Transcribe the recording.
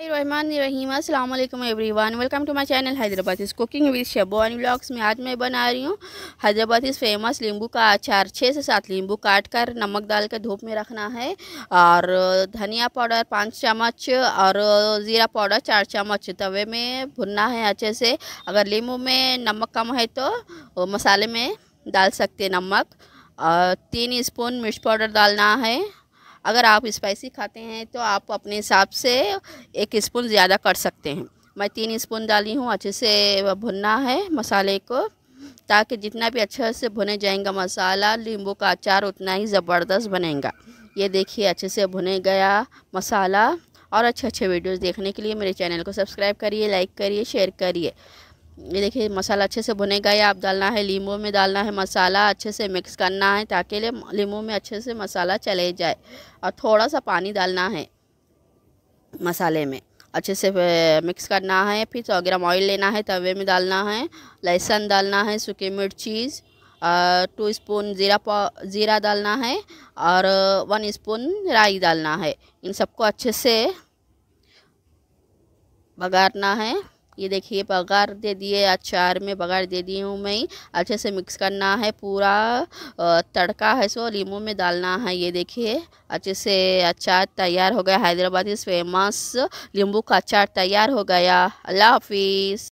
अस्सलाम वालेकुम everyone welcome to my channel Hyderabad इस कुकिंग विद शबोन ब्लॉग्स में आज मैं बना रही हूँ हैदराबाद इस फेमस नींबू का अचार छः से सात नींबू काट कर नमक डाल कर धूप में रखना है और धनिया पाउडर पाँच चम्मच और ज़ीरा पाउडर चार चम्मच तवे में भुनना है अच्छे से अगर नींबू में नमक कम है तो मसाले में डाल सकते नमक और तीन स्पून मिर्च पाउडर डालना है अगर आप स्पाइसी खाते हैं तो आप अपने हिसाब से एक स्पून ज़्यादा कर सकते हैं मैं तीन स्पून डाली हूँ अच्छे से भुनना है मसाले को ताकि जितना भी अच्छे से भुने जाएंगा मसाला नींबू का अचार उतना ही ज़बरदस्त बनेगा ये देखिए अच्छे से भुने गया मसाला और अच्छे अच्छे वीडियोस देखने के लिए मेरे चैनल को सब्सक्राइब करिए लाइक करिए शेयर करिए ये देखिए मसाला अच्छे से भुनेगा या आप डालना है लीमू में डालना है मसाला अच्छे से मिक्स करना है ताकि लीमू में अच्छे से मसाला चले जाए और थोड़ा सा पानी डालना है मसाले में अच्छे से मिक्स करना है फिर सौ ग्राम ऑयल लेना है तवे में डालना है लहसुन डालना है सूखी मिर्चीज़ टू स्पून ज़ीरा ज़ीरा डालना है और वन स्पून राई डालना है इन सबको अच्छे से बघारना है ये देखिए बघार दे दिए अचार में बघार दे दी हूँ मैं अच्छे से मिक्स करना है पूरा तड़का है सो लीमू में डालना है ये देखिए अच्छे से अचार तैयार हो गया हैदराबादी फेमस लींबू का अचार तैयार हो गया अल्लाह हाफिज़